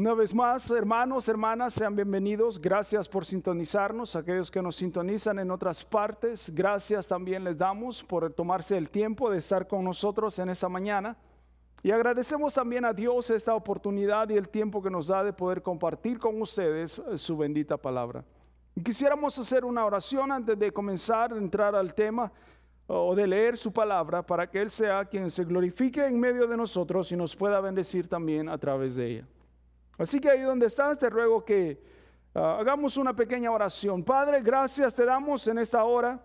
Una vez más, hermanos, hermanas, sean bienvenidos. Gracias por sintonizarnos. Aquellos que nos sintonizan en otras partes, gracias también les damos por tomarse el tiempo de estar con nosotros en esta mañana. Y agradecemos también a Dios esta oportunidad y el tiempo que nos da de poder compartir con ustedes eh, su bendita palabra. Y quisiéramos hacer una oración antes de comenzar a entrar al tema o de leer su palabra para que Él sea quien se glorifique en medio de nosotros y nos pueda bendecir también a través de ella. Así que ahí donde estás, te ruego que ah, hagamos una pequeña oración. Padre, gracias te damos en esta hora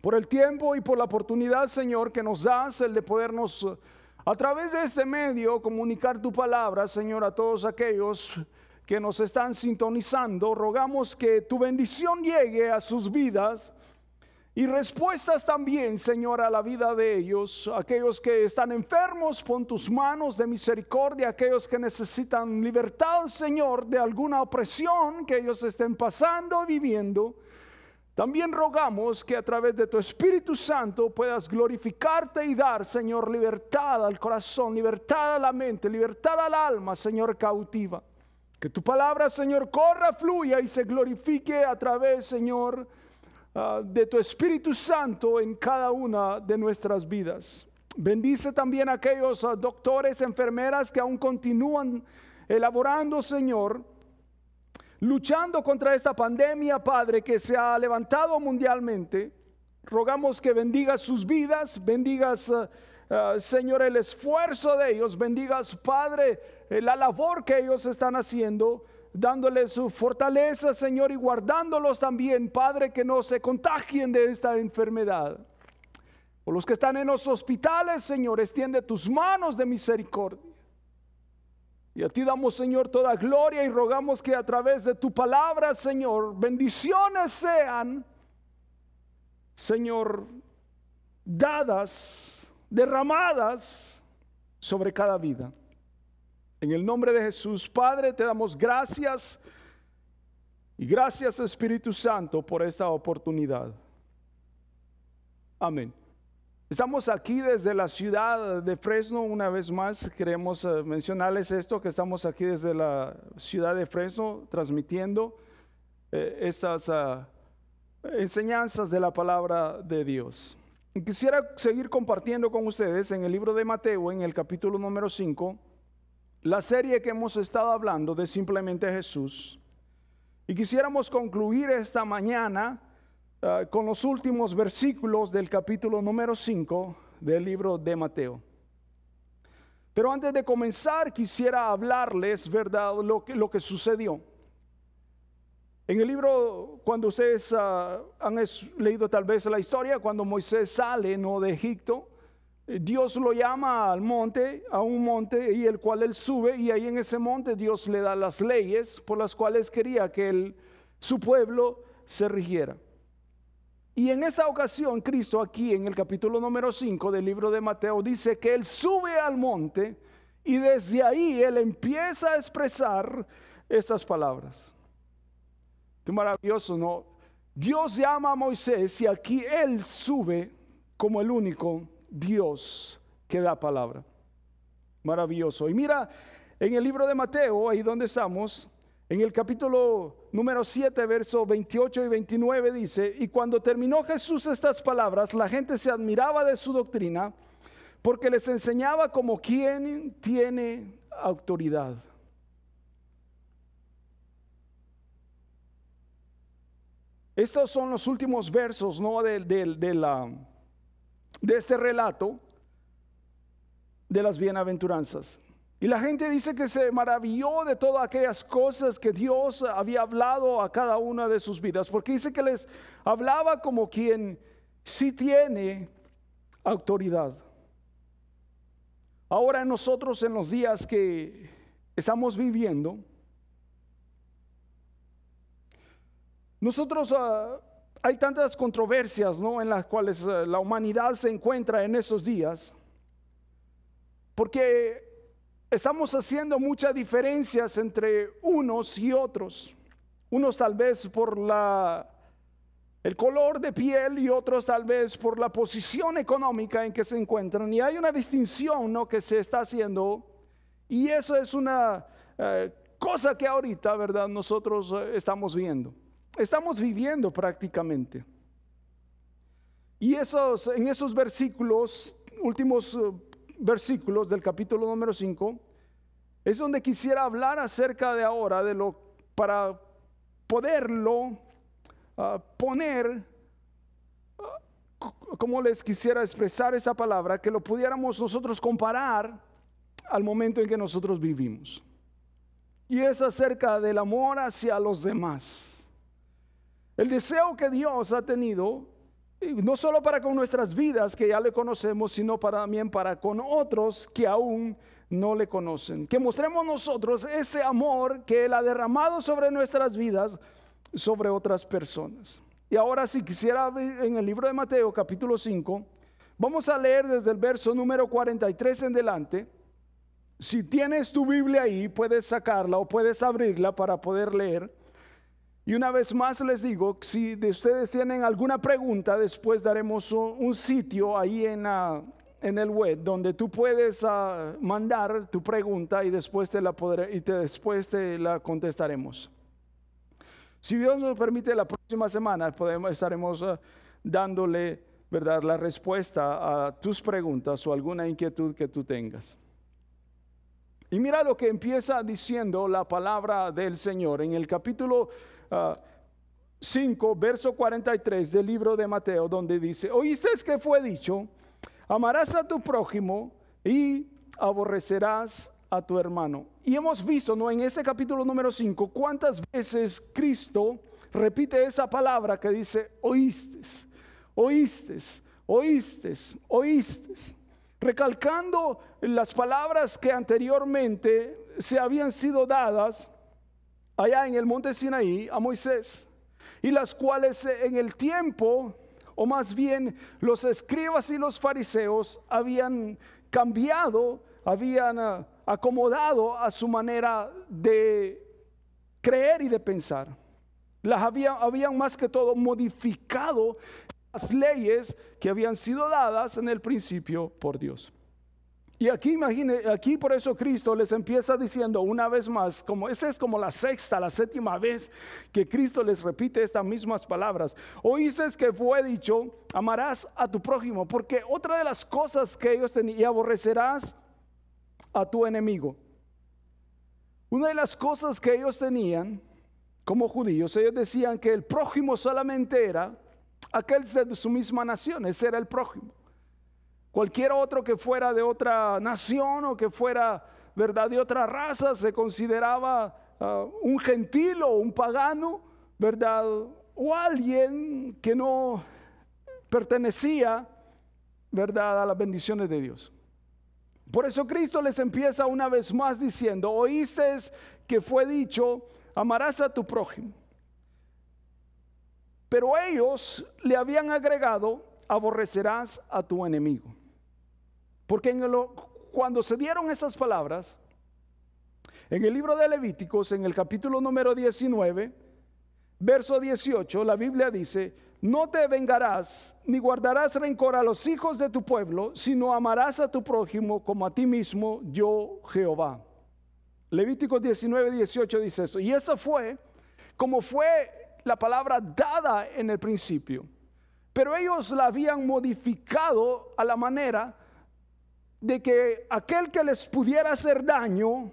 por el tiempo y por la oportunidad, Señor, que nos das el de podernos, ah, a través de este medio, comunicar tu palabra, Señor, a todos aquellos que nos están sintonizando. Rogamos que tu bendición llegue a sus vidas y respuestas también, Señor, a la vida de ellos. Aquellos que están enfermos, pon tus manos de misericordia. Aquellos que necesitan libertad, Señor, de alguna opresión que ellos estén pasando, viviendo. También rogamos que a través de tu Espíritu Santo puedas glorificarte y dar, Señor, libertad al corazón, libertad a la mente, libertad al alma, Señor, cautiva. Que tu palabra, Señor, corra, fluya y se glorifique a través, Señor, Ah, de tu Espíritu Santo en cada una de nuestras vidas. Bendice también a aquellos ah, doctores, enfermeras que aún continúan elaborando, Señor, luchando contra esta pandemia, Padre, que se ha levantado mundialmente. Rogamos que bendigas sus vidas, bendigas, ah, Señor, el esfuerzo de ellos, bendigas, Padre, eh, la labor que ellos están haciendo dándole su fortaleza, Señor, y guardándolos también, Padre, que no se contagien de esta enfermedad. Por los que están en los hospitales, Señor, extiende tus manos de misericordia. Y a ti damos, Señor, toda gloria y rogamos que a través de tu palabra, Señor, bendiciones sean, Señor, dadas, derramadas sobre cada vida. En el nombre de Jesús, Padre, te damos gracias y gracias Espíritu Santo por esta oportunidad. Amén. Estamos aquí desde la ciudad de Fresno una vez más. Queremos eh, mencionarles esto, que estamos aquí desde la ciudad de Fresno transmitiendo eh, estas ah, enseñanzas de la palabra de Dios. Quisiera seguir compartiendo con ustedes en el libro de Mateo, en el capítulo número 5 la serie que hemos estado hablando de Simplemente Jesús. Y quisiéramos concluir esta mañana ah, con los últimos versículos del capítulo número 5 del libro de Mateo. Pero antes de comenzar quisiera hablarles, ¿verdad?, lo que, sucedió. En el libro, cuando ustedes ah, han leído tal vez la historia, cuando Moisés sale ¿no? de Egipto, eh, Dios lo llama al monte, a un monte, y el cual él sube, y ahí en ese monte Dios le da las leyes por las cuales quería que su pueblo se rigiera. Y en esa ocasión, Cristo aquí en el capítulo número 5 del libro de Mateo dice que Él sube al monte y desde ahí Él empieza a expresar estas palabras. Qué maravilloso, ¿no? Dios llama a Moisés y aquí Él sube como el único Dios que da palabra. Maravilloso. Y mira, en el libro de Mateo, ahí donde estamos, en el capítulo número 7, verso 28 y 29 dice, y cuando terminó Jesús estas palabras, la gente se admiraba de su doctrina porque les enseñaba como quien tiene autoridad. Estos son los últimos versos ¿no? de la de este relato de las bienaventuranzas. Y la gente dice que se maravilló de todas aquellas cosas que Dios había hablado a cada una de sus vidas, porque dice que les hablaba como quien sí tiene autoridad. Ahora nosotros en los días que estamos viviendo, nosotros ah, hay tantas controversias en las cuales eh, la humanidad se encuentra en estos días, porque estamos haciendo muchas diferencias entre unos y otros. Unos tal vez por la, el color de piel y otros tal vez por la posición económica en que se encuentran. Y hay una distinción ¿no? que se está haciendo y eso es una eh, cosa que ahorita, ¿verdad? Nosotros eh, estamos viendo estamos viviendo prácticamente. Y esos, en esos versículos, últimos eh, versículos del capítulo número 5, es donde quisiera hablar acerca de ahora, de lo, para poderlo ah, poner, ah, como les quisiera expresar esa palabra, que lo pudiéramos nosotros comparar al momento en que nosotros vivimos. Y es acerca del amor hacia los demás. El deseo que Dios ha tenido, no solo para con nuestras vidas que ya le conocemos, sino para, también para con otros que aún no le conocen. Que mostremos nosotros ese amor que Él ha derramado sobre nuestras vidas, sobre otras personas. Y ahora si quisiera en el libro de Mateo capítulo 5, vamos a leer desde el verso número 43 en delante. Si tienes tu Biblia ahí, puedes sacarla o puedes abrirla para poder leer. Y una vez más les digo, si de ustedes tienen alguna pregunta, después daremos un sitio ahí en, en el web donde tú puedes ah, mandar tu pregunta y después te la podré, y te, después te la contestaremos. Si Dios nos permite, la próxima semana estaremos ah, dándole ¿verdad? la respuesta a tus preguntas o alguna inquietud que tú tengas. Y mira lo que empieza diciendo la palabra del Señor en el capítulo 5, ah, verso 43 del libro de Mateo, donde dice, oísteis que fue dicho, amarás a tu prójimo y aborrecerás a tu hermano. Y hemos visto, ¿no? En ese capítulo número 5, cuántas veces Cristo repite esa palabra que dice, oíste, oíste, oíste, oíste recalcando las palabras que anteriormente se habían sido dadas allá en el monte Sinaí a Moisés, y las cuales eh, en el tiempo, o más bien los escribas y los fariseos habían cambiado, habían ah, acomodado a su manera de creer y de pensar. Las habían más que todo modificado las leyes que habían sido dadas en el principio por Dios. Y aquí imagine, aquí por eso Cristo les empieza diciendo una vez más, como esta es como la sexta, la séptima vez que Cristo les repite estas mismas palabras. Oíces que fue dicho, amarás a tu prójimo, porque otra de las cosas que ellos tenían, y aborrecerás a tu enemigo. Una de las cosas que ellos tenían como judíos, ellos decían que el prójimo solamente era aquel de su misma nación, ese era el prójimo. Cualquier otro que fuera de otra nación o que fuera, ¿verdad?, de otra raza se consideraba ah, un gentil o un pagano, ¿verdad? O alguien que no pertenecía, ¿verdad?, a las bendiciones de Dios. Por eso Cristo les empieza una vez más diciendo, oíste que fue dicho, amarás a tu prójimo. Pero ellos le habían agregado, aborrecerás a tu enemigo. Porque cuando se dieron esas palabras, en el libro de Levíticos, en el capítulo número 19, verso 18, la Biblia dice, no te vengarás ni guardarás rencor a los hijos de tu pueblo, sino amarás a tu prójimo como a ti mismo, yo Jehová. Levíticos 19, 18 dice eso. Y esa fue como fue la palabra dada en el principio. Pero ellos la habían modificado a la manera de que aquel que les pudiera hacer daño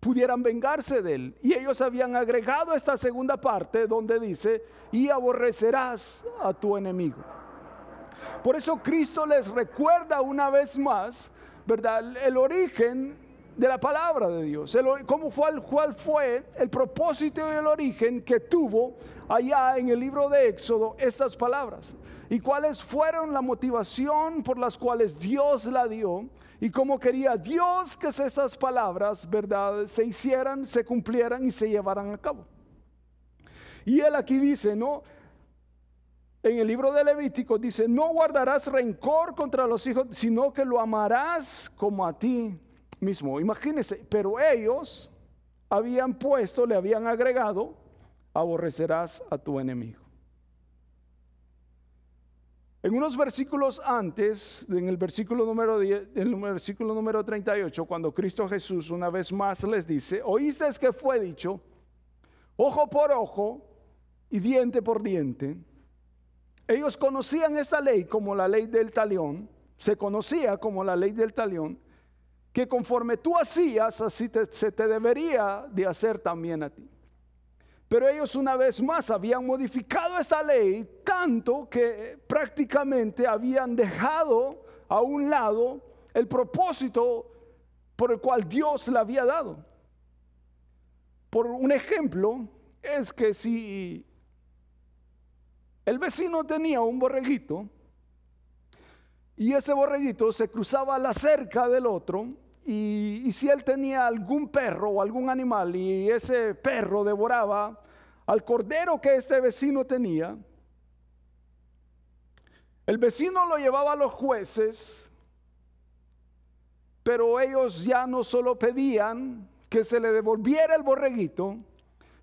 pudieran vengarse de él. Y ellos habían agregado esta segunda parte donde dice, y aborrecerás a tu enemigo. Por eso Cristo les recuerda una vez más, ¿verdad? El origen de la palabra de Dios, cómo fue, cuál fue el propósito y el origen que tuvo allá en el libro de Éxodo estas palabras y cuáles fueron la motivación por las cuales Dios la dio y cómo quería Dios que esas palabras, ¿verdad?, se hicieran, se cumplieran y se llevaran a cabo. Y él aquí dice, ¿no? En el libro de Levítico dice, no guardarás rencor contra los hijos, sino que lo amarás como a ti mismo. Imagínese, pero ellos habían puesto, le habían agregado, aborrecerás a tu enemigo. En unos versículos antes, en el versículo número, 38, cuando Cristo Jesús una vez más les dice, oísteis que fue dicho, ojo por ojo y diente por diente. Ellos conocían esa ley como la ley del talión, se conocía como la ley del talión, que conforme tú hacías, así se te debería de hacer también a ti. Pero ellos una vez más habían modificado esta ley tanto que prácticamente habían dejado a un lado el propósito por el cual Dios la había dado. Por un ejemplo, es que si el vecino tenía un borreguito y ese borreguito se cruzaba la cerca del otro, y, si él tenía algún perro o algún animal y ese perro devoraba al cordero que este vecino tenía, el vecino lo llevaba a los jueces, pero ellos ya no solo pedían que se le devolviera el borreguito,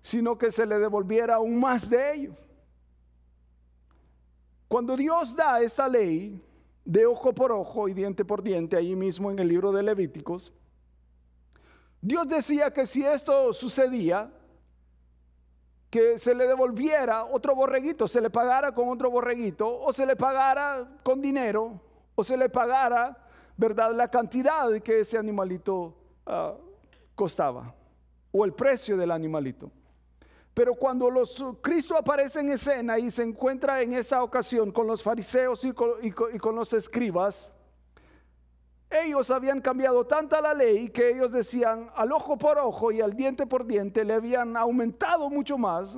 sino que se le devolviera aún más de ello. Cuando Dios da esa ley, de ojo por ojo y diente por diente, ahí mismo en el libro de Levíticos, Dios decía que si esto sucedía, que se le devolviera otro borreguito, se le pagara con otro borreguito, o se le pagara con dinero, o se le pagara, ¿verdad?, la cantidad que ese animalito ah, costaba, o el precio del animalito. Pero cuando los, uh, Cristo aparece en escena y se encuentra en esa ocasión con los fariseos y con, y con los escribas, ellos habían cambiado tanta la ley que ellos decían al ojo por ojo y al diente por diente le habían aumentado mucho más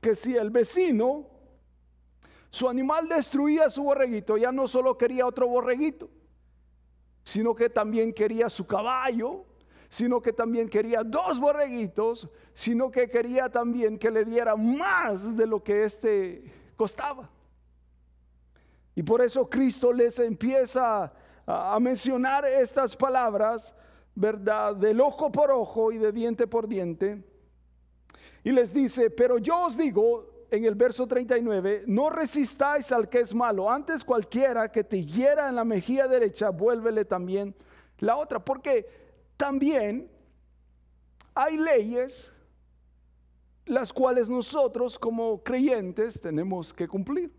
que si el vecino, su animal destruía su borreguito, ya no solo quería otro borreguito, sino que también quería su caballo, sino que también quería dos borreguitos, sino que quería también que le diera más de lo que éste costaba. Y por eso Cristo les empieza a, mencionar estas palabras, ¿verdad? Del ojo por ojo y de diente por diente. Y les dice, pero yo os digo, en el verso 39, no resistáis al que es malo, antes cualquiera que te hiera en la mejilla derecha, vuélvele también la otra, porque también hay leyes las cuales nosotros como creyentes tenemos que cumplir.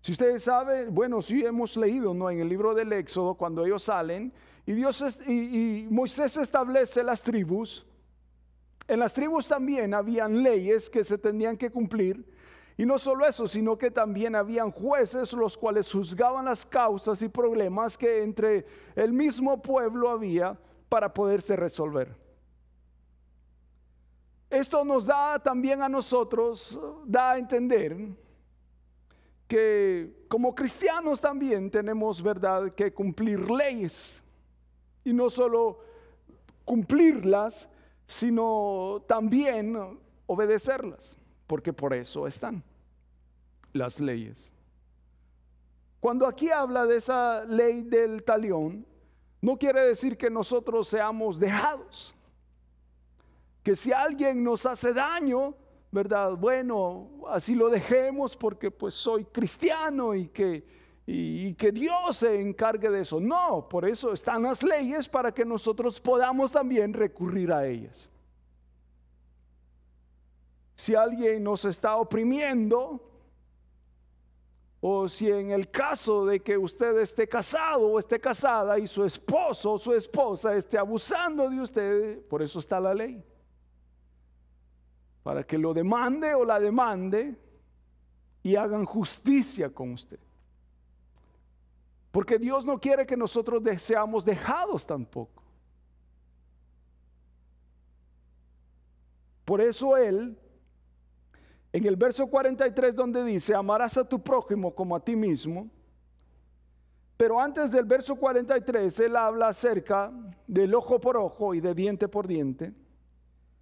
Si ustedes saben, bueno, sí hemos leído ¿no? en el libro del Éxodo cuando ellos salen y, Dios y, y Moisés establece las tribus. En las tribus también habían leyes que se tenían que cumplir y no solo eso, sino que también habían jueces los cuales juzgaban las causas y problemas que entre el mismo pueblo había para poderse resolver. Esto nos da también a nosotros, da a entender que como cristianos también tenemos, ¿verdad?, que cumplir leyes. Y no solo cumplirlas, sino también obedecerlas porque por eso están las leyes. Cuando aquí habla de esa ley del talión, no quiere decir que nosotros seamos dejados. Que si alguien nos hace daño, ¿verdad? Bueno, así lo dejemos porque pues soy cristiano y que, y, y que Dios se encargue de eso. No, por eso están las leyes para que nosotros podamos también recurrir a ellas si alguien nos está oprimiendo, o si en el caso de que usted esté casado o esté casada y su esposo o su esposa esté abusando de usted, por eso está la ley. Para que lo demande o la demande y hagan justicia con usted. Porque Dios no quiere que nosotros seamos dejados tampoco. Por eso Él en el verso 43 donde dice, amarás a tu prójimo como a ti mismo, pero antes del verso 43 él habla acerca del ojo por ojo y de diente por diente.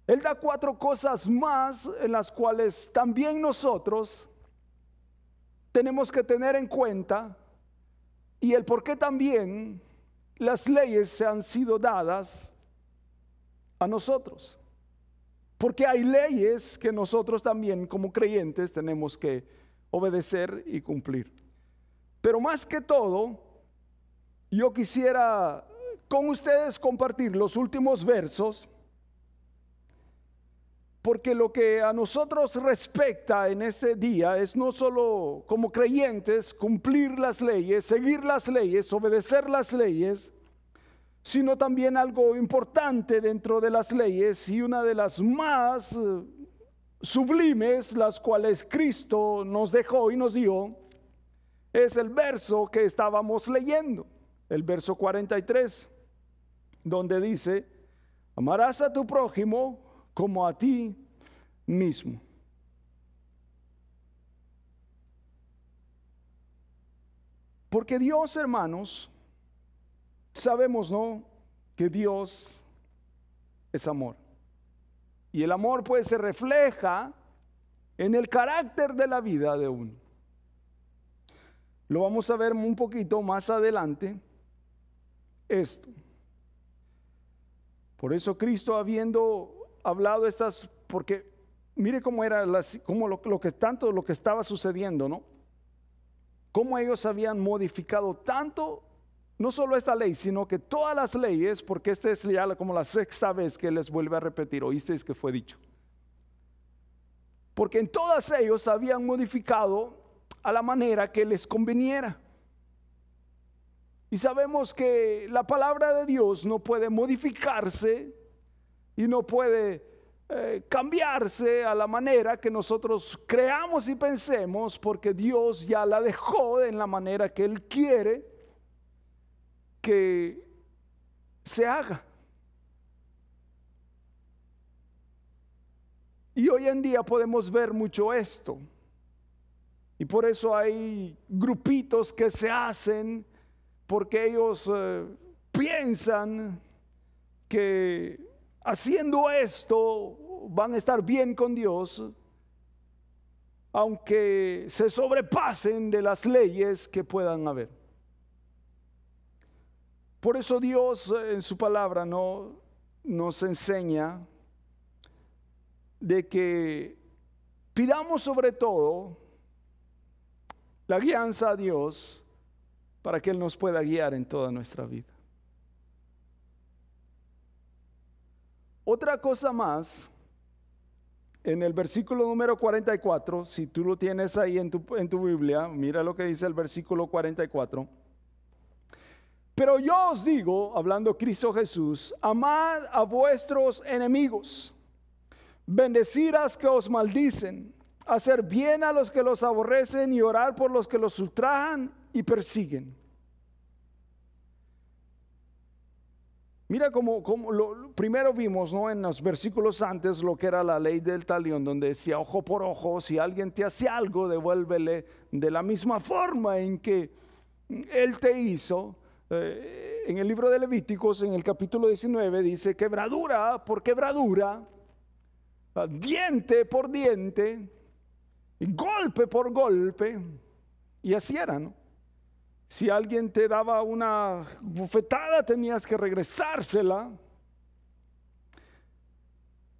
Él da cuatro cosas más en las cuales también nosotros tenemos que tener en cuenta y el por qué también las leyes se han sido dadas a nosotros. Porque hay leyes que nosotros también como creyentes tenemos que obedecer y cumplir. Pero más que todo, yo quisiera con ustedes compartir los últimos versos, porque lo que a nosotros respecta en este día es no solo como creyentes cumplir las leyes, seguir las leyes, obedecer las leyes, sino también algo importante dentro de las leyes y una de las más eh, sublimes, las cuales Cristo nos dejó y nos dio, es el verso que estábamos leyendo, el verso 43, donde dice, amarás a tu prójimo como a ti mismo. Porque Dios, hermanos, Sabemos, ¿no? Que Dios es amor. Y el amor pues se refleja en el carácter de la vida de uno. Lo vamos a ver un poquito más adelante esto. Por eso Cristo habiendo hablado estas, porque mire cómo era, cómo lo, lo que tanto lo que estaba sucediendo, ¿no? Cómo ellos habían modificado tanto no solo esta ley, sino que todas las leyes, porque esta es ya como la sexta vez que les vuelve a repetir, oísteis que fue dicho. Porque en todas ellos habían modificado a la manera que les conveniera. Y sabemos que la palabra de Dios no puede modificarse y no puede eh, cambiarse a la manera que nosotros creamos y pensemos, porque Dios ya la dejó en la manera que Él quiere que se haga. Y hoy en día podemos ver mucho esto. Y por eso hay grupitos que se hacen porque ellos eh, piensan que haciendo esto van a estar bien con Dios, aunque se sobrepasen de las leyes que puedan haber. Por eso Dios eh, en su palabra nos enseña de que pidamos sobre todo la guianza a Dios para que Él nos pueda guiar en toda nuestra vida. Otra cosa más, en el versículo número 44, si tú lo tienes ahí en tu, en tu Biblia, mira lo que dice el versículo 44. Pero yo os digo, hablando Cristo Jesús, amad a vuestros enemigos, bendecid a los que os maldicen, hacer bien a los que los aborrecen y orar por los que los ultrajan y persiguen. Mira como, lo, primero vimos en los versículos antes lo que era la ley del talión, donde decía ojo por ojo, si alguien te hace algo, devuélvele de la misma forma en que él te hizo. Eh, en el libro de Levíticos, en el capítulo 19, dice, quebradura por quebradura, ah, diente por diente, golpe por golpe. Y así era, ¿no? Si alguien te daba una bufetada tenías que regresársela.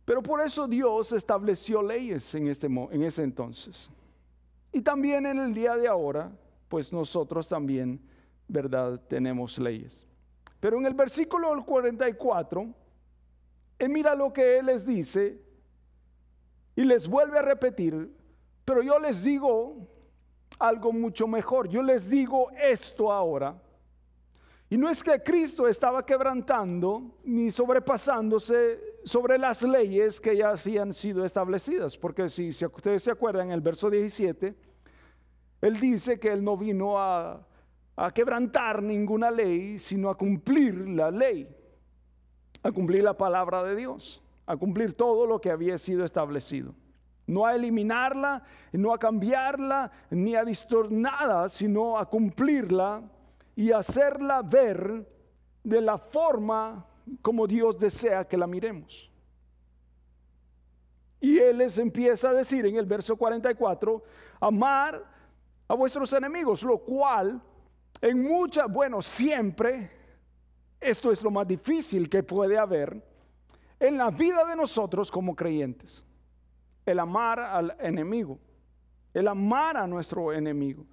Pero por eso Dios estableció leyes en, este, en ese entonces. Y también en el día de ahora, pues nosotros también verdad tenemos leyes. Pero en el versículo 44, él mira lo que él les dice y les vuelve a repetir, pero yo les digo algo mucho mejor, yo les digo esto ahora. Y no es que Cristo estaba quebrantando ni sobrepasándose sobre las leyes que ya habían sido establecidas, porque si, si ustedes se acuerdan, en el verso 17, él dice que él no vino a a quebrantar ninguna ley, sino a cumplir la ley, a cumplir la palabra de Dios, a cumplir todo lo que había sido establecido. No a eliminarla, no a cambiarla, ni a nada sino a cumplirla y hacerla ver de la forma como Dios desea que la miremos. Y Él les empieza a decir en el verso 44, amar a vuestros enemigos, lo cual en muchas, bueno, siempre, esto es lo más difícil que puede haber en la vida de nosotros como creyentes. El amar al enemigo, el amar a nuestro enemigo.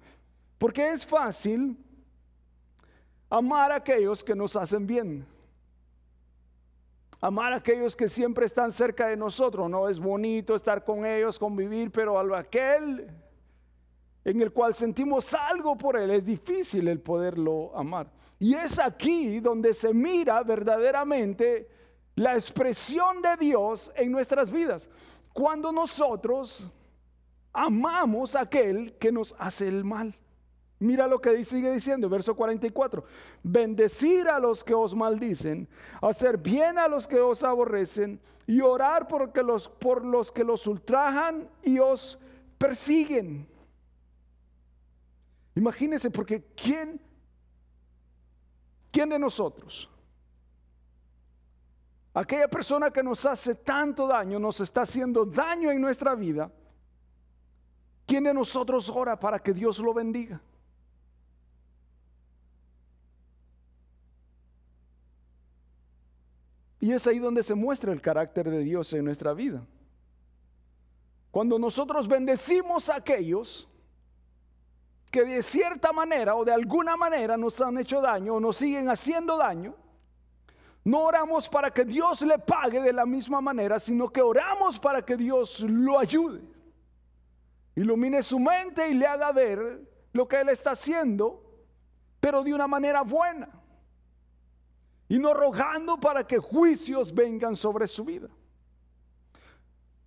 Porque es fácil amar a aquellos que nos hacen bien. Amar a aquellos que siempre están cerca de nosotros, ¿no? Es bonito estar con ellos, convivir, pero aquel en el cual sentimos algo por Él, es difícil el poderlo amar. Y es aquí donde se mira verdaderamente la expresión de Dios en nuestras vidas. Cuando nosotros amamos a aquel que nos hace el mal. Mira lo que sigue diciendo, verso 44. Bendecir a los que os maldicen, hacer bien a los que os aborrecen y orar porque los, por los que los ultrajan y os persiguen. Imagínense, porque ¿quién, quién de nosotros, aquella persona que nos hace tanto daño, nos está haciendo daño en nuestra vida, ¿quién de nosotros ora para que Dios lo bendiga? Y es ahí donde se muestra el carácter de Dios en nuestra vida. Cuando nosotros bendecimos a aquellos, que de cierta manera o de alguna manera nos han hecho daño o nos siguen haciendo daño, no oramos para que Dios le pague de la misma manera, sino que oramos para que Dios lo ayude, ilumine su mente y le haga ver lo que Él está haciendo, pero de una manera buena, y no rogando para que juicios vengan sobre su vida.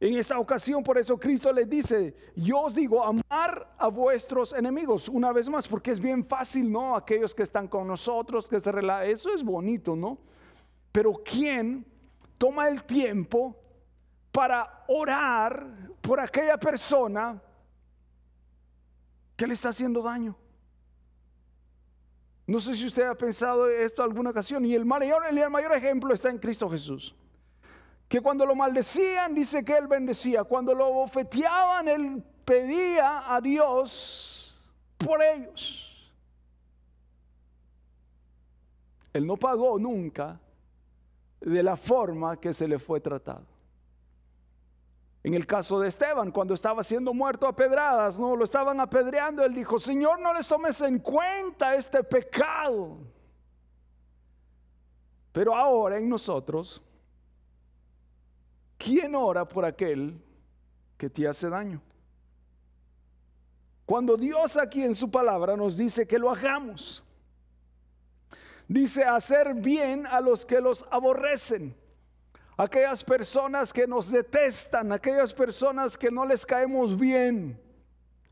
En esa ocasión, por eso Cristo les dice, yo os digo, amar a vuestros enemigos, una vez más, porque es bien fácil, ¿no? Aquellos que están con nosotros, que se relajan, eso es bonito, ¿no? Pero ¿quién toma el tiempo para orar por aquella persona que le está haciendo daño? No sé si usted ha pensado esto alguna ocasión, y el mayor, el mayor ejemplo está en Cristo Jesús que cuando lo maldecían, dice que él bendecía. Cuando lo bofeteaban, él pedía a Dios por ellos. Él no pagó nunca de la forma que se le fue tratado. En el caso de Esteban, cuando estaba siendo muerto a pedradas, no lo estaban apedreando, él dijo, Señor, no les tomes en cuenta este pecado. Pero ahora en nosotros ¿quién ora por aquel que te hace daño? Cuando Dios aquí en su palabra nos dice que lo hagamos, dice hacer bien a los que los aborrecen, aquellas personas que nos detestan, aquellas personas que no les caemos bien,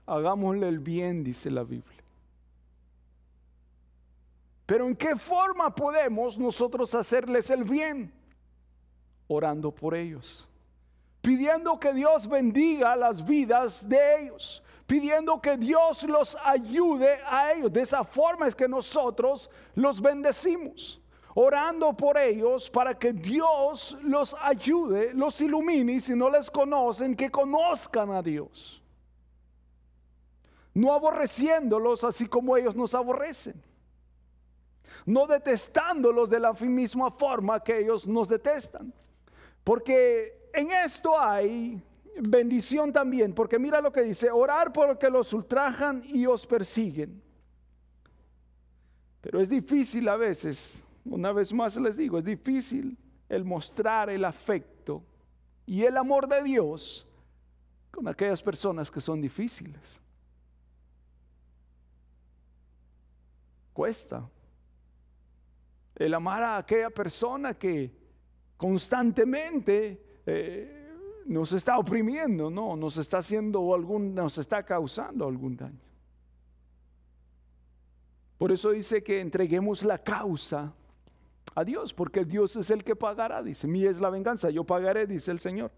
hagámosle el bien, dice la Biblia. Pero ¿en qué forma podemos nosotros hacerles el bien? orando por ellos, pidiendo que Dios bendiga las vidas de ellos, pidiendo que Dios los ayude a ellos. De esa forma es que nosotros los bendecimos, orando por ellos para que Dios los ayude, los ilumine, y si no les conocen, que conozcan a Dios. No aborreciéndolos así como ellos nos aborrecen no detestándolos de la misma forma que ellos nos detestan. Porque en esto hay bendición también, porque mira lo que dice, orar porque los ultrajan y os persiguen. Pero es difícil a veces, una vez más les digo, es difícil el mostrar el afecto y el amor de Dios con aquellas personas que son difíciles. Cuesta el amar a aquella persona que constantemente eh, nos está oprimiendo, no, nos está haciendo algún, nos está causando algún daño. Por eso dice que entreguemos la causa a Dios, porque Dios es el que pagará, dice, mí es la venganza, yo pagaré, dice el Señor.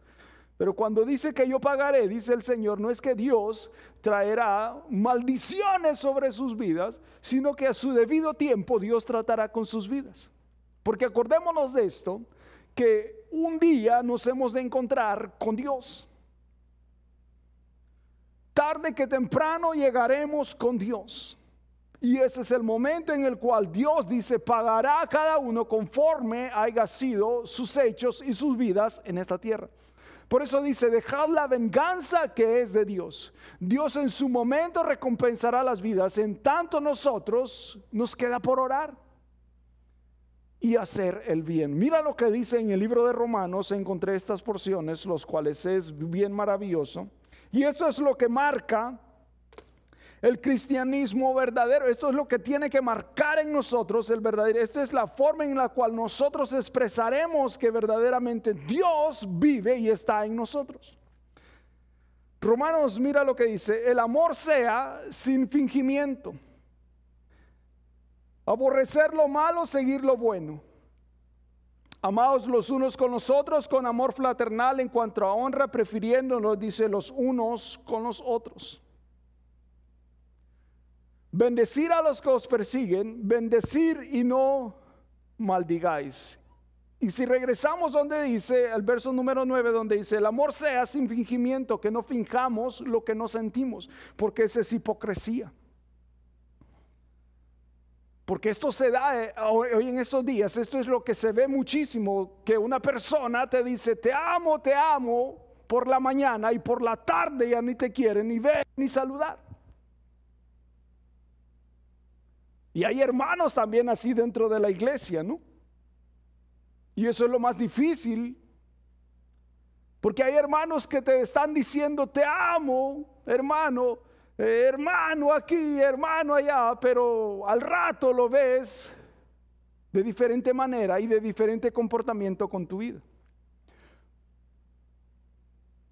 Pero cuando dice que yo pagaré, dice el Señor, no es que Dios traerá maldiciones sobre sus vidas, sino que a su debido tiempo Dios tratará con sus vidas. Porque acordémonos de esto, que un día nos hemos de encontrar con Dios. Tarde que temprano llegaremos con Dios. Y ese es el momento en el cual Dios dice, pagará a cada uno conforme haya sido sus hechos y sus vidas en esta tierra. Por eso dice, dejad la venganza que es de Dios. Dios en su momento recompensará las vidas. En tanto nosotros nos queda por orar y hacer el bien. Mira lo que dice en el libro de Romanos, encontré estas porciones, los cuales es bien maravilloso. Y eso es lo que marca el cristianismo verdadero. Esto es lo que tiene que marcar en nosotros el verdadero. esto es la forma en la cual nosotros expresaremos que verdaderamente Dios vive y está en nosotros. Romanos, mira lo que dice, el amor sea sin fingimiento. Aborrecer lo malo, seguir lo bueno. Amados los unos con los otros con amor fraternal en cuanto a honra, prefiriéndonos, dice, los unos con los otros. Bendecir a los que os persiguen, bendecir y no maldigáis. Y si regresamos donde dice, el verso número 9, donde dice, el amor sea sin fingimiento, que no finjamos lo que no sentimos, porque esa es hipocresía. Porque esto se da eh, hoy en estos días, esto es lo que se ve muchísimo, que una persona te dice, te amo, te amo por la mañana y por la tarde ya ni te quiere ni ver ni saludar. Y hay hermanos también así dentro de la iglesia, ¿no? Y eso es lo más difícil, porque hay hermanos que te están diciendo, te amo, hermano, hermano aquí, hermano allá, pero al rato lo ves de diferente manera y de diferente comportamiento con tu vida.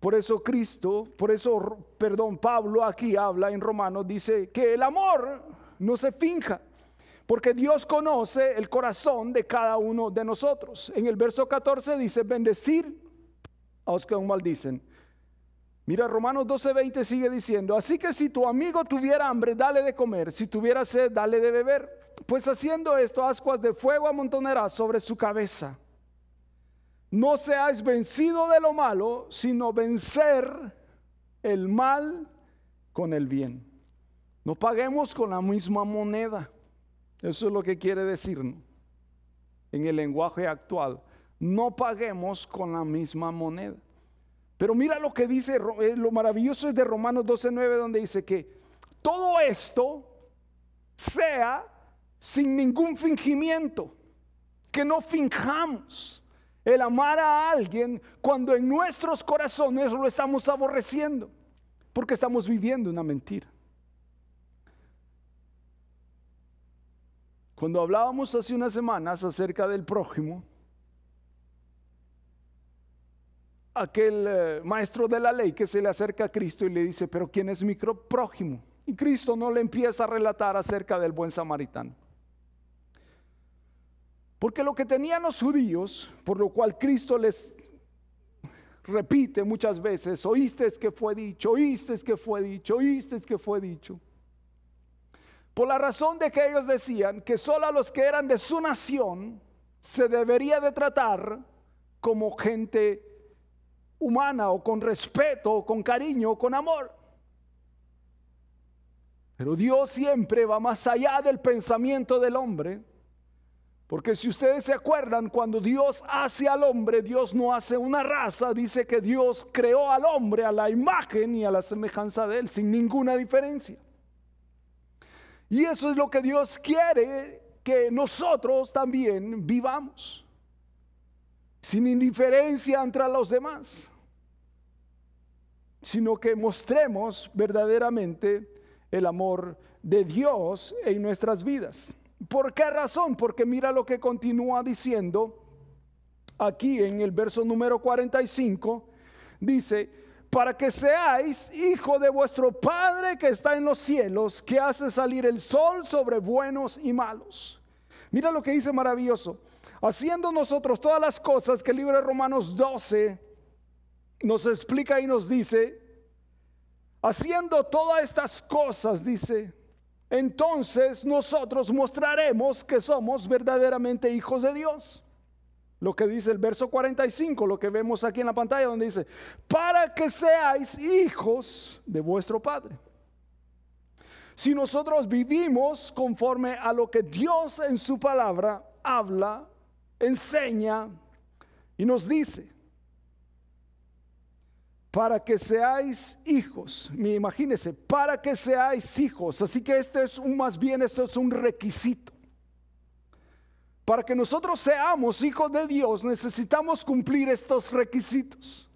Por eso Cristo, por eso, perdón, Pablo aquí habla en Romanos, dice que el amor no se finja, porque Dios conoce el corazón de cada uno de nosotros. En el verso 14 dice, bendecir a los que aún maldicen, Mira, Romanos 12:20 sigue diciendo, así que si tu amigo tuviera hambre, dale de comer, si tuviera sed, dale de beber. Pues haciendo esto, ascuas de fuego amontonarás sobre su cabeza. No seáis vencido de lo malo, sino vencer el mal con el bien. No paguemos con la misma moneda. Eso es lo que quiere decir en el lenguaje actual. No paguemos con la misma moneda. Pero mira lo que dice, eh, lo maravilloso es de Romanos 12:9, donde dice que todo esto sea sin ningún fingimiento, que no finjamos el amar a alguien cuando en nuestros corazones lo estamos aborreciendo, porque estamos viviendo una mentira. Cuando hablábamos hace unas semanas acerca del prójimo, aquel eh, maestro de la ley que se le acerca a Cristo y le dice, pero ¿quién es mi prójimo? Y Cristo no le empieza a relatar acerca del buen samaritano. Porque lo que tenían los judíos, por lo cual Cristo les repite muchas veces, oíste que fue dicho, oíste que fue dicho, oíste que fue dicho. Por la razón de que ellos decían que solo a los que eran de su nación se debería de tratar como gente humana o con respeto o con cariño o con amor. Pero Dios siempre va más allá del pensamiento del hombre. Porque si ustedes se acuerdan, cuando Dios hace al hombre, Dios no hace una raza, dice que Dios creó al hombre a la imagen y a la semejanza de él, sin ninguna diferencia. Y eso es lo que Dios quiere que nosotros también vivamos, sin indiferencia entre los demás sino que mostremos verdaderamente el amor de Dios en nuestras vidas. ¿Por qué razón? Porque mira lo que continúa diciendo aquí en el verso número 45. Dice, para que seáis hijo de vuestro Padre que está en los cielos, que hace salir el sol sobre buenos y malos. Mira lo que dice maravilloso. Haciendo nosotros todas las cosas que el libro de Romanos 12 nos explica y nos dice, haciendo todas estas cosas, dice, entonces nosotros mostraremos que somos verdaderamente hijos de Dios. Lo que dice el verso 45, lo que vemos aquí en la pantalla, donde dice, para que seáis hijos de vuestro Padre. Si nosotros vivimos conforme a lo que Dios en su palabra habla, enseña y nos dice, para que seáis hijos. Imagínense, para que seáis hijos. Así que este es un, más bien, esto es un requisito. Para que nosotros seamos hijos de Dios necesitamos cumplir estos requisitos.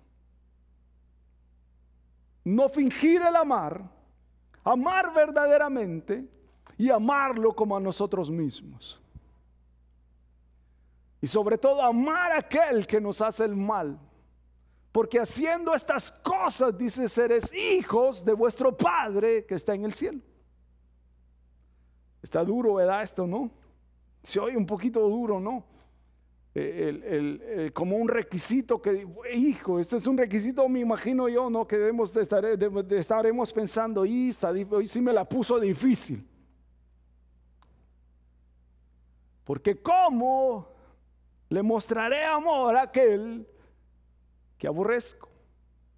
No fingir el amar, amar verdaderamente y amarlo como a nosotros mismos. Y sobre todo amar a aquel que nos hace el mal porque haciendo estas cosas, dice, seres hijos de vuestro Padre que está en el cielo. Está duro, ¿verdad? Esto, ¿no? Se oye un poquito duro, ¿no? Eh, como un requisito que, hijo, este es un requisito, me imagino yo, ¿no? Que debemos estar, estaremos pensando, y está, hoy sí me la puso difícil. Porque ¿cómo le mostraré amor a aquel que aborrezco.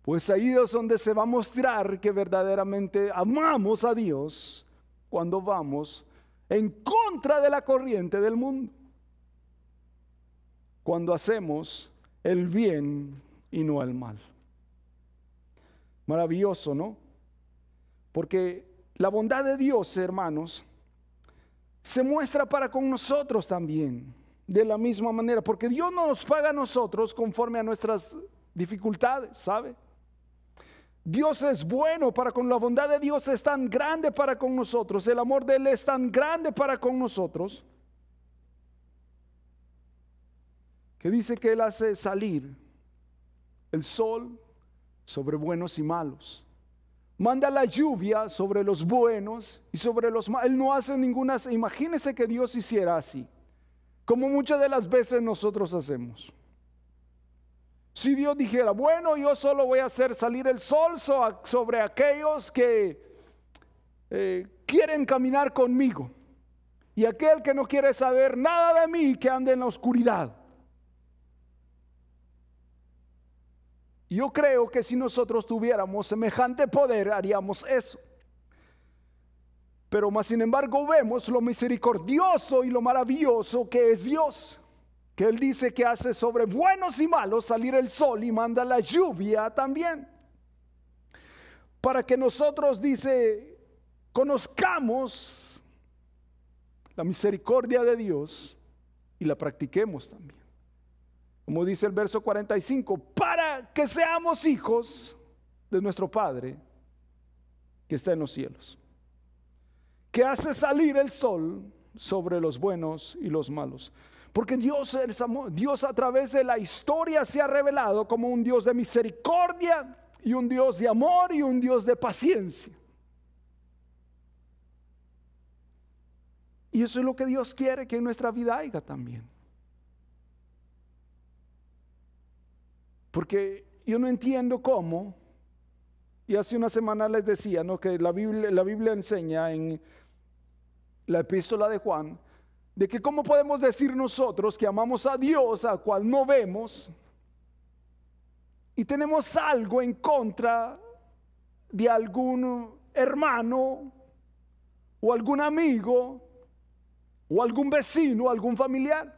Pues ahí es donde se va a mostrar que verdaderamente amamos a Dios cuando vamos en contra de la corriente del mundo. Cuando hacemos el bien y no el mal. Maravilloso, ¿no? Porque la bondad de Dios, hermanos, se muestra para con nosotros también, de la misma manera, porque Dios nos paga a nosotros conforme a nuestras dificultades, ¿sabe? Dios es bueno para con la bondad de Dios es tan grande para con nosotros, el amor de Él es tan grande para con nosotros, que dice que Él hace salir el sol sobre buenos y malos. Manda la lluvia sobre los buenos y sobre los malos. Él no hace ninguna... Imagínese que Dios hiciera así, como muchas de las veces nosotros hacemos. Si Dios dijera, bueno, yo solo voy a hacer salir el sol sobre aquellos que eh, quieren caminar conmigo. Y aquel que no quiere saber nada de mí, que ande en la oscuridad. Yo creo que si nosotros tuviéramos semejante poder, haríamos eso. Pero más sin embargo vemos lo misericordioso y lo maravilloso que es Dios que Él dice que hace sobre buenos y malos salir el sol y manda la lluvia también. Para que nosotros, dice, conozcamos la misericordia de Dios y la practiquemos también. Como dice el verso 45, para que seamos hijos de nuestro Padre que está en los cielos, que hace salir el sol sobre los buenos y los malos. Porque Dios, Dios a través de la historia se ha revelado como un Dios de misericordia y un Dios de amor y un Dios de paciencia. Y eso es lo que Dios quiere que en nuestra vida haya también. Porque yo no entiendo cómo, y hace una semana les decía ¿no? que la Biblia, la Biblia enseña en la epístola de Juan, de que cómo podemos decir nosotros que amamos a Dios a cual no vemos y tenemos algo en contra de algún hermano o algún amigo o algún vecino, algún familiar.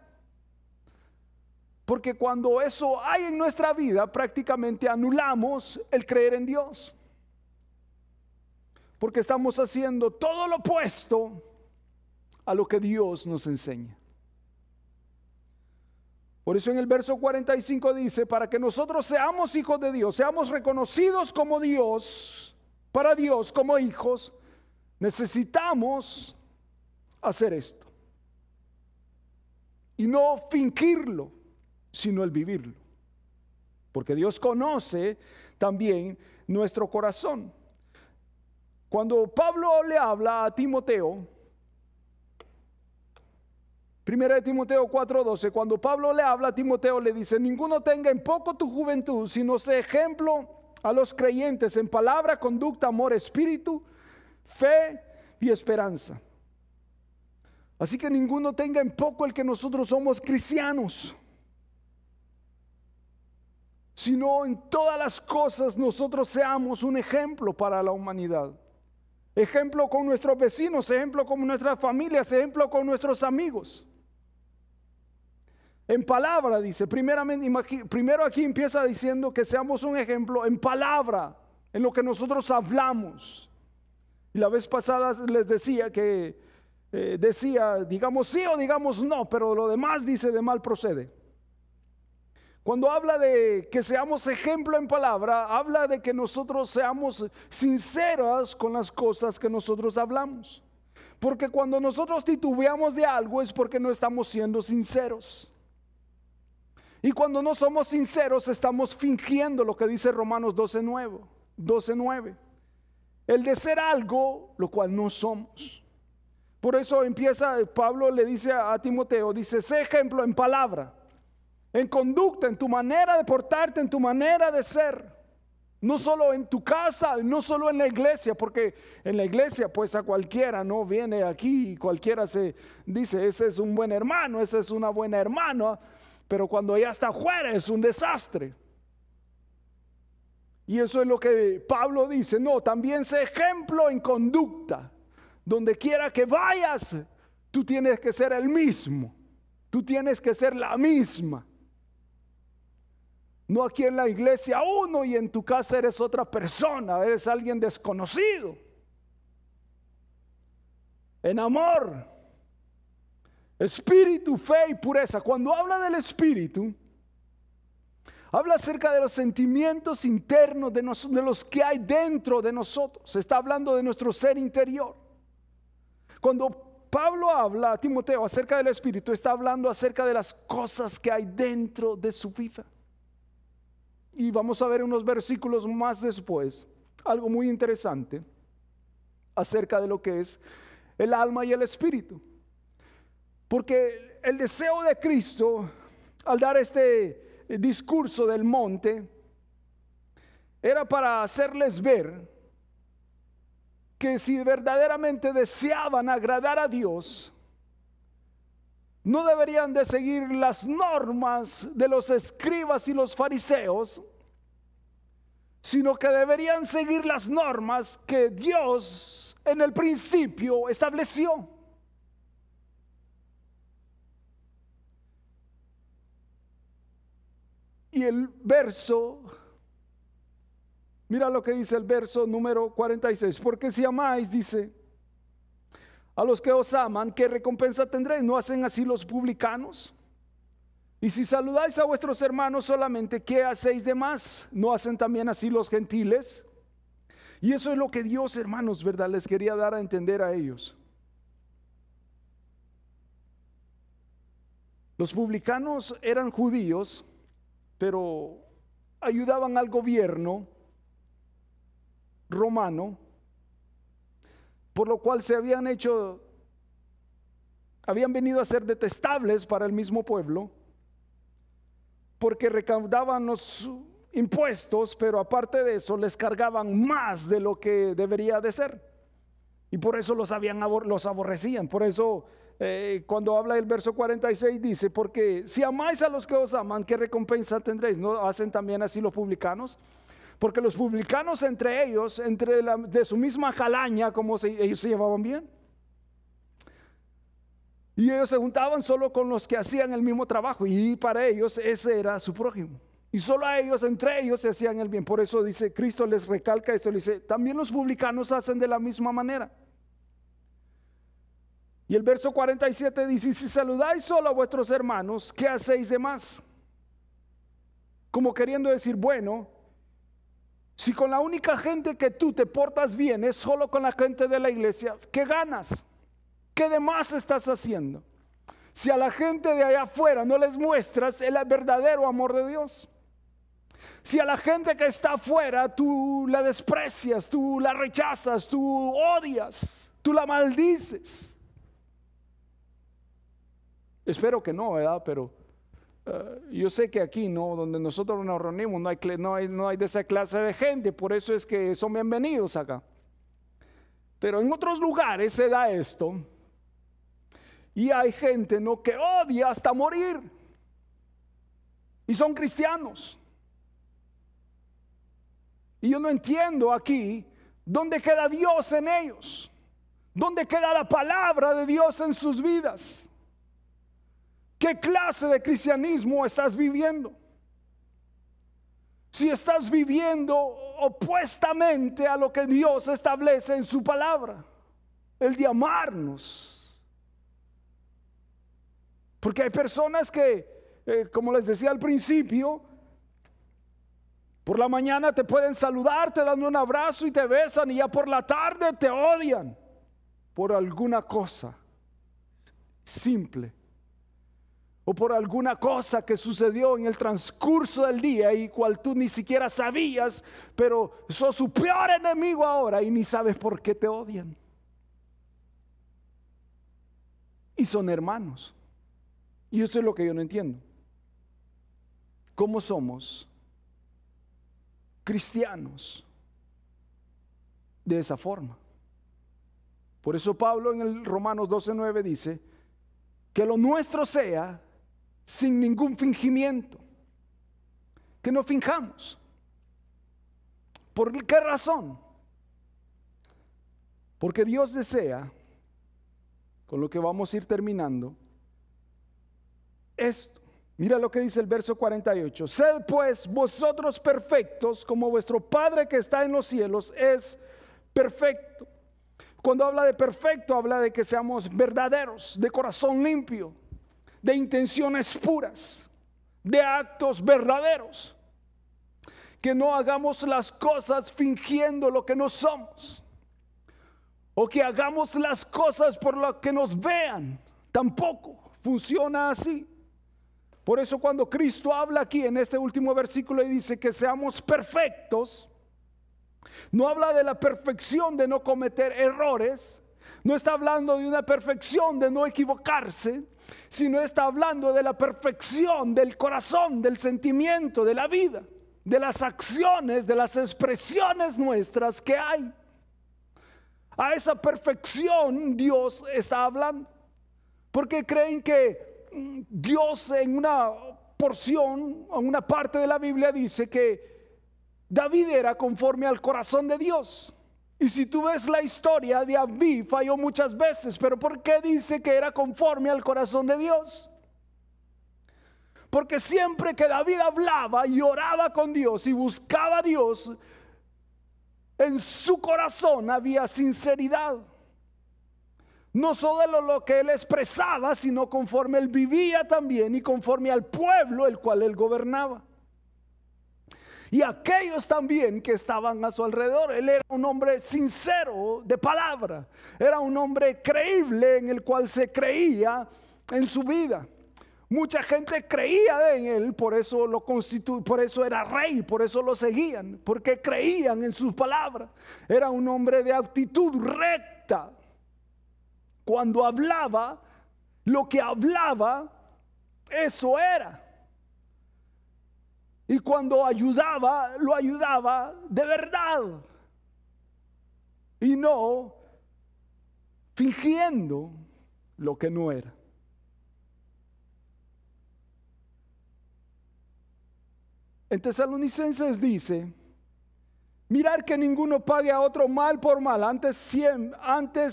Porque cuando eso hay en nuestra vida, prácticamente anulamos el creer en Dios. Porque estamos haciendo todo lo opuesto a lo que Dios nos enseña. Por eso en el verso 45 dice, para que nosotros seamos hijos de Dios, seamos reconocidos como Dios, para Dios como hijos, necesitamos hacer esto. Y no fingirlo, sino el vivirlo. Porque Dios conoce también nuestro corazón. Cuando Pablo le habla a Timoteo, Primera de Timoteo 4:12, cuando Pablo le habla a Timoteo, le dice, ninguno tenga en poco tu juventud, sino sea ejemplo a los creyentes en palabra, conducta, amor, espíritu, fe y esperanza. Así que ninguno tenga en poco el que nosotros somos cristianos, sino en todas las cosas nosotros seamos un ejemplo para la humanidad. Ejemplo con nuestros vecinos, ejemplo con nuestras familias, ejemplo con nuestros amigos. En palabra, dice, primeramente, primero aquí empieza diciendo que seamos un ejemplo en palabra, en lo que nosotros hablamos. Y la vez pasada les decía que eh, decía, digamos sí o digamos no, pero lo demás dice de mal procede. Cuando habla de que seamos ejemplo en palabra, habla de que nosotros seamos sinceros con las cosas que nosotros hablamos. Porque cuando nosotros titubeamos de algo es porque no estamos siendo sinceros. Y cuando no somos sinceros, estamos fingiendo lo que dice Romanos 12:9. 12:9. El de ser algo, lo cual no somos. Por eso empieza, Pablo le dice a, Timoteo, dice, sé ejemplo en palabra, en conducta, en tu manera de portarte, en tu manera de ser. No solo en tu casa, no solo en la iglesia, porque en la iglesia pues a cualquiera no viene aquí y cualquiera se dice, ese es un buen hermano, esa es una buena hermana pero cuando ella está fuera es un desastre. Y eso es lo que Pablo dice. No, también sé ejemplo en conducta. Donde quiera que vayas, tú tienes que ser el mismo. Tú tienes que ser la misma. No aquí en la iglesia uno y en tu casa eres otra persona, eres alguien desconocido. En amor, Espíritu, fe y pureza. Cuando habla del espíritu, habla acerca de los sentimientos internos, de, los que hay dentro de nosotros. Está hablando de nuestro ser interior. Cuando Pablo habla a Timoteo acerca del Espíritu, está hablando acerca de las cosas que hay dentro de su vida. Y vamos a ver unos versículos más después, algo muy interesante acerca de lo que es el alma y el espíritu. Porque el deseo de Cristo, al dar este discurso del monte, era para hacerles ver que si verdaderamente deseaban agradar a Dios, no deberían de seguir las normas de los escribas y los fariseos, sino que deberían seguir las normas que Dios en el principio estableció. Y el verso, mira lo que dice el verso número 46, porque si amáis, dice, a los que os aman, ¿qué recompensa tendréis? ¿No hacen así los publicanos? Y si saludáis a vuestros hermanos solamente, ¿qué hacéis de más? ¿No hacen también así los gentiles? Y eso es lo que Dios, hermanos, ¿verdad? Les quería dar a entender a ellos. Los publicanos eran judíos pero ayudaban al gobierno romano, por lo cual se habían hecho, habían venido a ser detestables para el mismo pueblo, porque recaudaban los impuestos, pero aparte de eso les cargaban más de lo que debería de ser. Y por eso los, habían, los aborrecían, por eso eh, cuando habla el verso 46 dice, porque si amáis a los que os aman, ¿qué recompensa tendréis? ¿No hacen también así los publicanos? Porque los publicanos entre ellos, entre de su misma jalaña, como ellos se llevaban bien. Y ellos se juntaban solo con los que hacían el mismo trabajo y para ellos ese era su prójimo. Y solo a ellos, entre ellos, se hacían el bien. Por eso dice, Cristo les recalca esto, le dice, también los publicanos hacen de la misma manera. Y el verso 47 dice, si saludáis solo a vuestros hermanos, ¿qué hacéis de más? Como queriendo decir, bueno, si con la única gente que tú te portas bien es solo con la gente de la iglesia, ¿qué ganas? ¿Qué demás estás haciendo? Si a la gente de allá afuera no les muestras el verdadero amor de Dios. Si a la gente que está afuera tú la desprecias, tú la rechazas, tú odias, tú la maldices Espero que no, ¿verdad? Pero eh, yo sé que aquí, ¿no? Donde nosotros nos reunimos, no hay, no, hay, no hay de esa clase de gente, por eso es que son bienvenidos acá. Pero en otros lugares se da esto. Y hay gente, ¿no? Que odia hasta morir. Y son cristianos. Y yo no entiendo aquí dónde queda Dios en ellos. ¿Dónde queda la palabra de Dios en sus vidas? ¿Qué clase de cristianismo estás viviendo? Si estás viviendo opuestamente a lo que Dios establece en su palabra, el de amarnos. Porque hay personas que, eh, como les decía al principio, por la mañana te pueden saludar, te dan un abrazo y te besan y ya por la tarde te odian por alguna cosa simple o por alguna cosa que sucedió en el transcurso del día y cual tú ni siquiera sabías, pero sos su peor enemigo ahora y ni sabes por qué te odian. Y son hermanos. Y eso es lo que yo no entiendo. ¿Cómo somos cristianos de esa forma? Por eso Pablo en el Romanos 12:9 dice, que lo nuestro sea sin ningún fingimiento. Que no finjamos. ¿Por qué razón? Porque Dios desea, con lo que vamos a ir terminando, esto. Mira lo que dice el verso 48. Sed pues vosotros perfectos como vuestro Padre que está en los cielos es perfecto. Cuando habla de perfecto, habla de que seamos verdaderos, de corazón limpio, de intenciones puras, de actos verdaderos. Que no hagamos las cosas fingiendo lo que no somos. O que hagamos las cosas por lo que nos vean. Tampoco funciona así. Por eso cuando Cristo habla aquí en este último versículo y dice que seamos perfectos, no habla de la perfección de no cometer errores, no está hablando de una perfección de no equivocarse, sino está hablando de la perfección del corazón, del sentimiento, de la vida, de las acciones, de las expresiones nuestras que hay. A esa perfección Dios está hablando. Porque creen que mm, Dios en una porción, en una parte de la Biblia dice que David era conforme al corazón de Dios. Y si tú ves la historia de Abí, falló muchas veces, pero ¿por qué dice que era conforme al corazón de Dios? Porque siempre que David hablaba y oraba con Dios y buscaba a Dios, en su corazón había sinceridad. No solo lo que él expresaba, sino conforme él vivía también y conforme al pueblo el cual él gobernaba y aquellos también que estaban a su alrededor. Él era un hombre sincero de palabra, era un hombre creíble en el cual se creía en su vida. Mucha gente creía en él, por eso lo constitu por eso era rey, por eso lo seguían, porque creían en sus palabras. Era un hombre de actitud recta. Cuando hablaba, lo que hablaba, eso era. Y cuando ayudaba, lo ayudaba de verdad. Y no fingiendo lo que no era. En Tesalonicenses dice, mirar que ninguno pague a otro mal por mal, antes,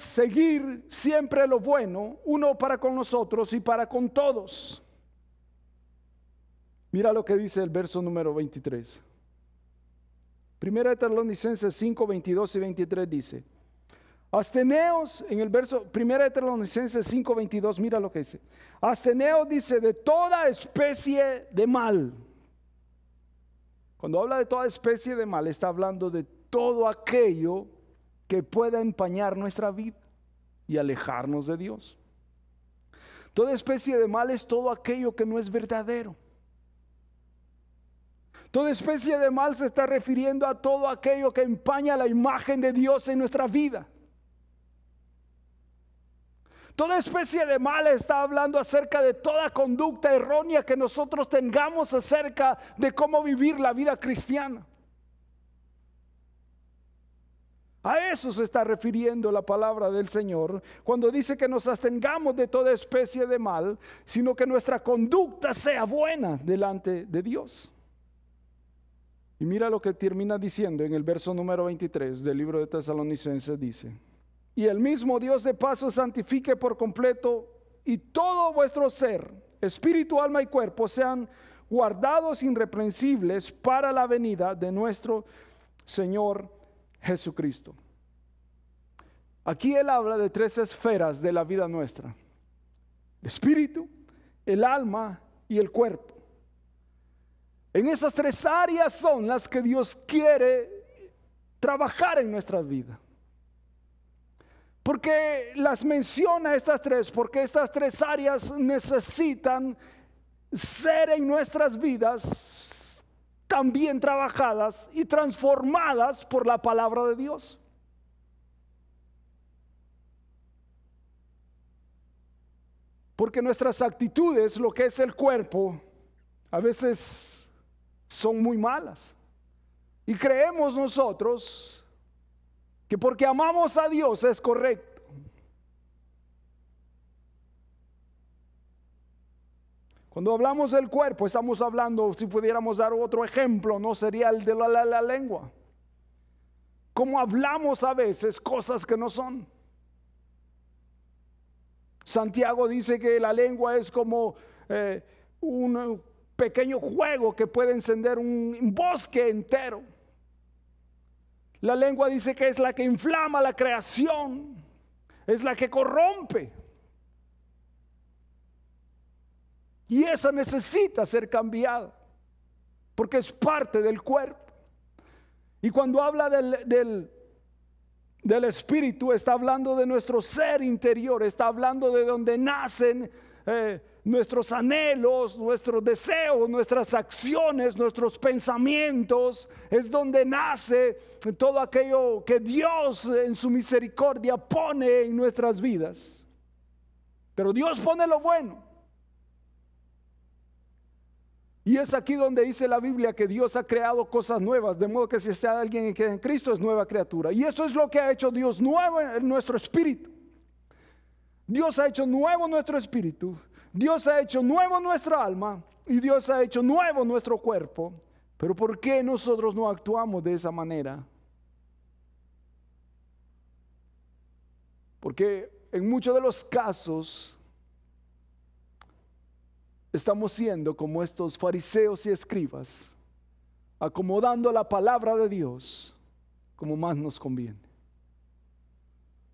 seguir siempre lo bueno, uno para con nosotros y para con todos. Mira lo que dice el verso número 23. Primera de Tesalonicenses 5, 22 y 23 dice, Asteneos, en el verso, primera de Tesalonicenses 5, mira lo que dice. Asteneos dice, de toda especie de mal. Cuando habla de toda especie de mal, está hablando de todo aquello que pueda empañar nuestra vida y alejarnos de Dios. Toda especie de mal es todo aquello que no es verdadero Toda especie de mal se está refiriendo a todo aquello que empaña la imagen de Dios en nuestra vida. Toda especie de mal está hablando acerca de toda conducta errónea que nosotros tengamos acerca de cómo vivir la vida cristiana. A eso se está refiriendo la palabra del Señor cuando dice que nos abstengamos de toda especie de mal, sino que nuestra conducta sea buena delante de Dios. Y mira lo que termina diciendo en el verso número 23 del libro de Tesalonicenses dice, y el mismo Dios de paso santifique por completo y todo vuestro ser, espíritu, alma y cuerpo sean guardados irreprensibles para la venida de nuestro Señor Jesucristo. Aquí Él habla de tres esferas de la vida nuestra. espíritu, el alma y el cuerpo. En esas tres áreas son las que Dios quiere trabajar en nuestra vida. Porque las menciona estas tres, porque estas tres áreas necesitan ser en nuestras vidas también trabajadas y transformadas por la palabra de Dios. Porque nuestras actitudes, lo que es el cuerpo, a veces son muy malas. Y creemos nosotros que porque amamos a Dios es correcto. Cuando hablamos del cuerpo, estamos hablando, si pudiéramos dar otro ejemplo, no sería el de la, lengua. Como hablamos a veces cosas que no son. Santiago dice que la lengua es como eh, un pequeño juego que puede encender un bosque entero. La lengua dice que es la que inflama la creación, es la que corrompe. Y esa necesita ser cambiada, porque es parte del cuerpo. Y cuando habla del, del, del espíritu, está hablando de nuestro ser interior, está hablando de donde nacen eh, nuestros anhelos, nuestros deseos, nuestras acciones, nuestros pensamientos. Es donde nace todo aquello que Dios en su misericordia pone en nuestras vidas. Pero Dios pone lo bueno. Y es aquí donde dice la Biblia que Dios ha creado cosas nuevas, de modo que si está alguien que en Cristo es nueva criatura. Y eso es lo que ha hecho Dios nuevo en nuestro espíritu. Dios ha hecho nuevo nuestro espíritu, Dios ha hecho nuevo nuestra alma y Dios ha hecho nuevo nuestro cuerpo. Pero ¿por qué nosotros no actuamos de esa manera? Porque en muchos de los casos estamos siendo como estos fariseos y escribas, acomodando la palabra de Dios como más nos conviene.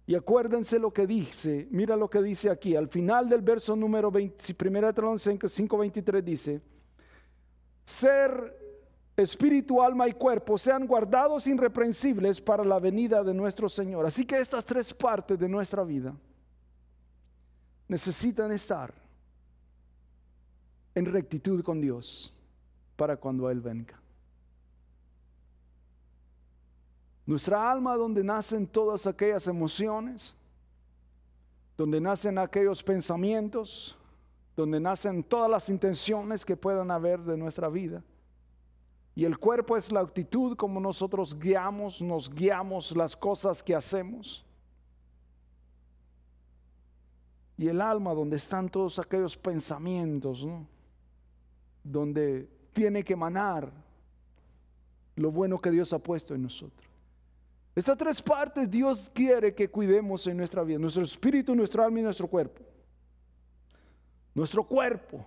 Y acuérdense lo que dice, mira lo que dice aquí, al final del verso número 20, 1 5:23 dice, ser espíritu, alma y cuerpo sean guardados irreprensibles para la venida de nuestro Señor. Así que estas tres partes de nuestra vida necesitan estar en rectitud con Dios para cuando Él venga. Nuestra alma donde nacen todas aquellas emociones, donde nacen aquellos pensamientos, donde nacen todas las intenciones que puedan haber de nuestra vida. Y el cuerpo es la actitud como nosotros guiamos, nos guiamos las cosas que hacemos. Y el alma donde están todos aquellos pensamientos, donde tiene que emanar lo bueno que Dios ha puesto en nosotros. Estas tres partes Dios quiere que cuidemos en nuestra vida, nuestro espíritu, nuestro alma y nuestro cuerpo. Nuestro cuerpo.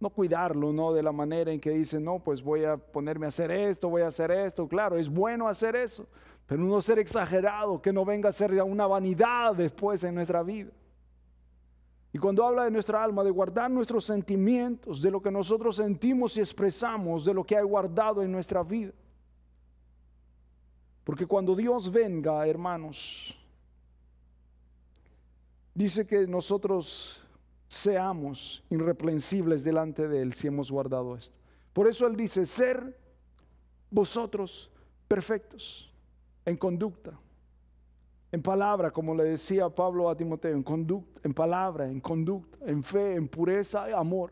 No cuidarlo, no de la manera en que dice no, pues voy a ponerme a hacer esto, voy a hacer esto. Claro, es bueno hacer eso, pero no ser exagerado, que no venga a ser una vanidad después en nuestra vida. Y cuando habla de nuestra alma, de guardar nuestros sentimientos, de lo que nosotros sentimos y expresamos, de lo que hay guardado en nuestra vida. Porque cuando Dios venga, hermanos, dice que nosotros seamos irreprensibles delante de Él si hemos guardado esto. Por eso Él dice, ser vosotros perfectos en conducta, en palabra, como le decía Pablo a Timoteo, en conducta, en palabra, en conducta, en fe, en pureza, amor.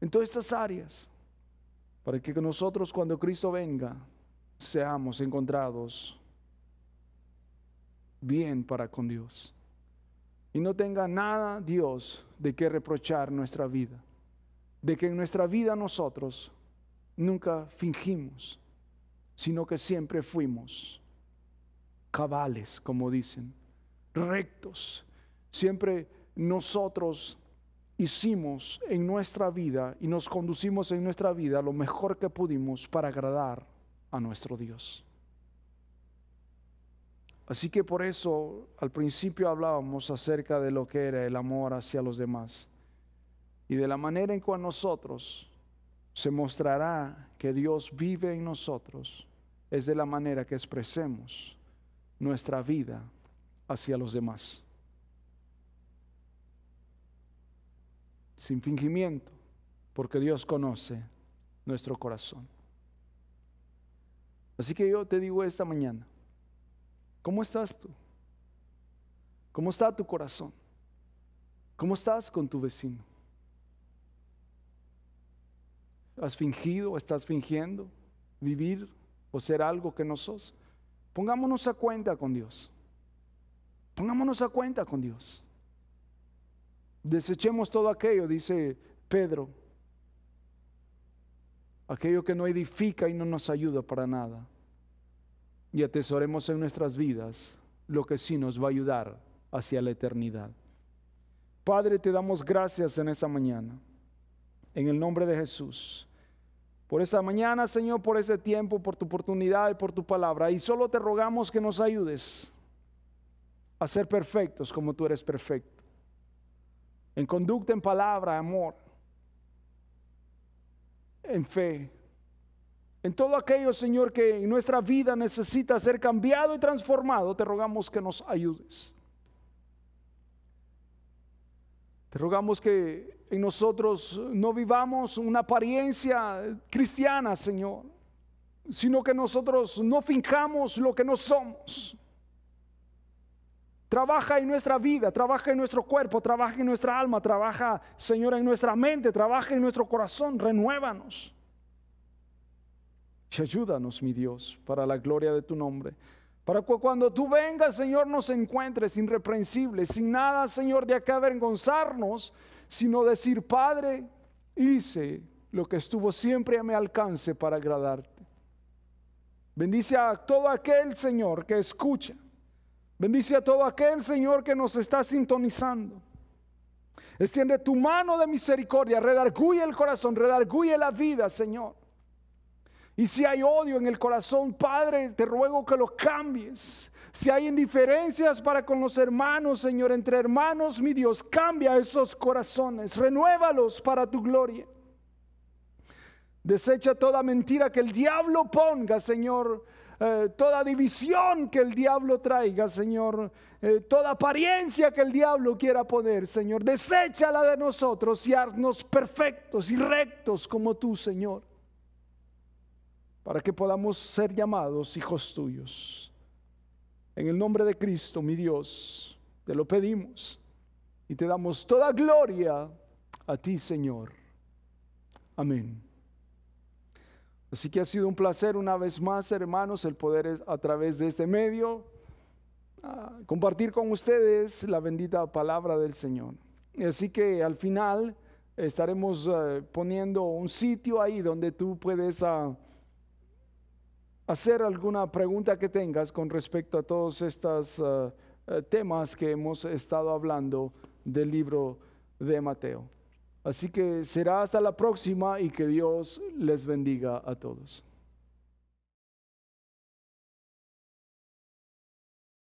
En todas estas áreas, para que nosotros cuando Cristo venga seamos encontrados bien para con Dios. Y no tenga nada Dios de qué reprochar nuestra vida, de que en nuestra vida nosotros nunca fingimos, sino que siempre fuimos cabales, como dicen, rectos. Siempre nosotros hicimos en nuestra vida y nos conducimos en nuestra vida lo mejor que pudimos para agradar a nuestro Dios. Así que por eso al principio hablábamos acerca de lo que era el amor hacia los demás y de la manera en cual nosotros se mostrará que Dios vive en nosotros es de la manera que expresemos nuestra vida hacia los demás. Sin fingimiento, porque Dios conoce nuestro corazón. Así que yo te digo esta mañana, ¿cómo estás tú? ¿Cómo está tu corazón? ¿Cómo estás con tu vecino? ¿Has fingido o estás fingiendo vivir o ser algo que no sos? Pongámonos a cuenta con Dios. Pongámonos a cuenta con Dios. Desechemos todo aquello, dice Pedro. Aquello que no edifica y no nos ayuda para nada. Y atesoremos en nuestras vidas lo que sí nos va a ayudar hacia la eternidad. Padre, te damos gracias en esta mañana. En el nombre de Jesús por esta mañana, Señor, por ese tiempo, por tu oportunidad y por tu palabra. Y solo te rogamos que nos ayudes a ser perfectos como tú eres perfecto. En conducta, en palabra, amor, en fe. En todo aquello, Señor, que en nuestra vida necesita ser cambiado y transformado, te rogamos que nos ayudes. Te rogamos que en nosotros no vivamos una apariencia cristiana, Señor, sino que nosotros no finjamos lo que no somos. Trabaja en nuestra vida, trabaja en nuestro cuerpo, trabaja en nuestra alma, trabaja, Señor, en nuestra mente, trabaja en nuestro corazón, renuévanos. Y ayúdanos, mi Dios, para la gloria de tu nombre. Para cuando tú vengas, Señor, nos encuentres irreprensibles, sin nada, Señor, de acá avergonzarnos, sino decir, Padre, hice lo que estuvo siempre a mi alcance para agradarte. Bendice a todo aquel, Señor, que escucha. Bendice a todo aquel, Señor, que nos está sintonizando. Extiende tu mano de misericordia, redarguye el corazón, redarguye la vida, Señor. Y si hay odio en el corazón, Padre, te ruego que lo cambies. Si hay indiferencias para con los hermanos, Señor, entre hermanos, mi Dios, cambia esos corazones, renuévalos para tu gloria. Desecha toda mentira que el diablo ponga, Señor, eh, toda división que el diablo traiga, Señor, eh, toda apariencia que el diablo quiera poner, Señor, deséchala de nosotros y haznos perfectos y rectos como tú, Señor para que podamos ser llamados hijos tuyos. En el nombre de Cristo, mi Dios, te lo pedimos y te damos toda gloria a ti, Señor. Amén. Así que ha sido un placer una vez más, hermanos, el poder a través de este medio ah, compartir con ustedes la bendita palabra del Señor. Así que al final estaremos eh, poniendo un sitio ahí donde tú puedes ah, hacer alguna pregunta que tengas con respecto a todos estos eh, eh, temas que hemos estado hablando del libro de Mateo. Así que será hasta la próxima y que Dios les bendiga a todos.